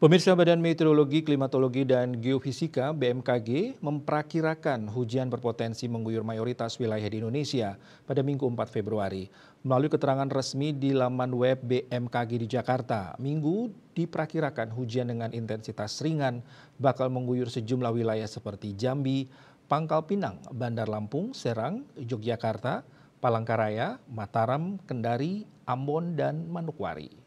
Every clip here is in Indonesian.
Pemirsa Badan Meteorologi, Klimatologi, dan Geofisika BMKG memperkirakan hujan berpotensi mengguyur mayoritas wilayah di Indonesia pada Minggu 4 Februari. Melalui keterangan resmi di laman web BMKG di Jakarta, Minggu diperkirakan hujan dengan intensitas ringan bakal mengguyur sejumlah wilayah seperti Jambi, Pangkal Pinang, Bandar Lampung, Serang, Yogyakarta, Palangkaraya, Mataram, Kendari, Ambon, dan Manokwari.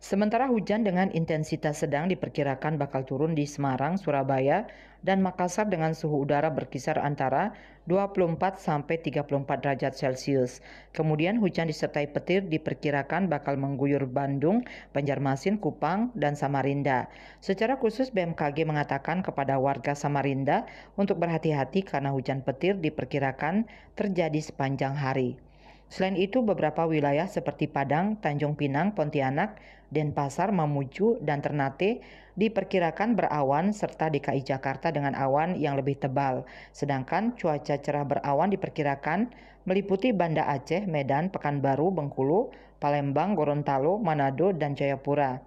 Sementara hujan dengan intensitas sedang diperkirakan bakal turun di Semarang, Surabaya, dan Makassar dengan suhu udara berkisar antara 24 sampai 34 derajat Celcius. Kemudian hujan disertai petir diperkirakan bakal mengguyur Bandung, Banjarmasin, Kupang, dan Samarinda. Secara khusus BMKG mengatakan kepada warga Samarinda untuk berhati-hati karena hujan petir diperkirakan terjadi sepanjang hari. Selain itu, beberapa wilayah seperti Padang, Tanjung Pinang, Pontianak, Denpasar, Mamuju, dan Ternate diperkirakan berawan serta DKI Jakarta dengan awan yang lebih tebal. Sedangkan cuaca cerah berawan diperkirakan meliputi Banda Aceh, Medan, Pekanbaru, Bengkulu, Palembang, Gorontalo, Manado, dan Jayapura.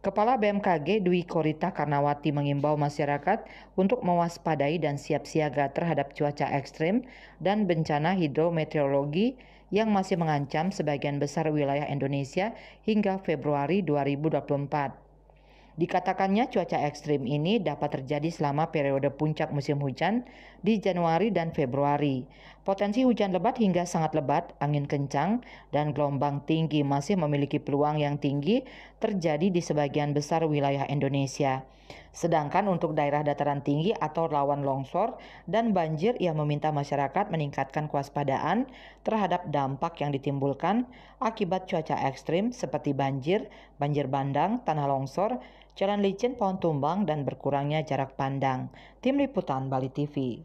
Kepala BMKG Dwi Korita Karnawati mengimbau masyarakat untuk mewaspadai dan siap siaga terhadap cuaca ekstrim dan bencana hidrometeorologi yang masih mengancam sebagian besar wilayah Indonesia hingga Februari 2024. Dikatakannya cuaca ekstrim ini dapat terjadi selama periode puncak musim hujan di Januari dan Februari. Potensi hujan lebat hingga sangat lebat, angin kencang, dan gelombang tinggi masih memiliki peluang yang tinggi terjadi di sebagian besar wilayah Indonesia. Sedangkan untuk daerah dataran tinggi atau rawan longsor dan banjir, ia meminta masyarakat meningkatkan kewaspadaan terhadap dampak yang ditimbulkan akibat cuaca ekstrim seperti banjir, banjir bandang, tanah longsor, jalan licin, pohon tumbang, dan berkurangnya jarak pandang. Tim Liputan Bali TV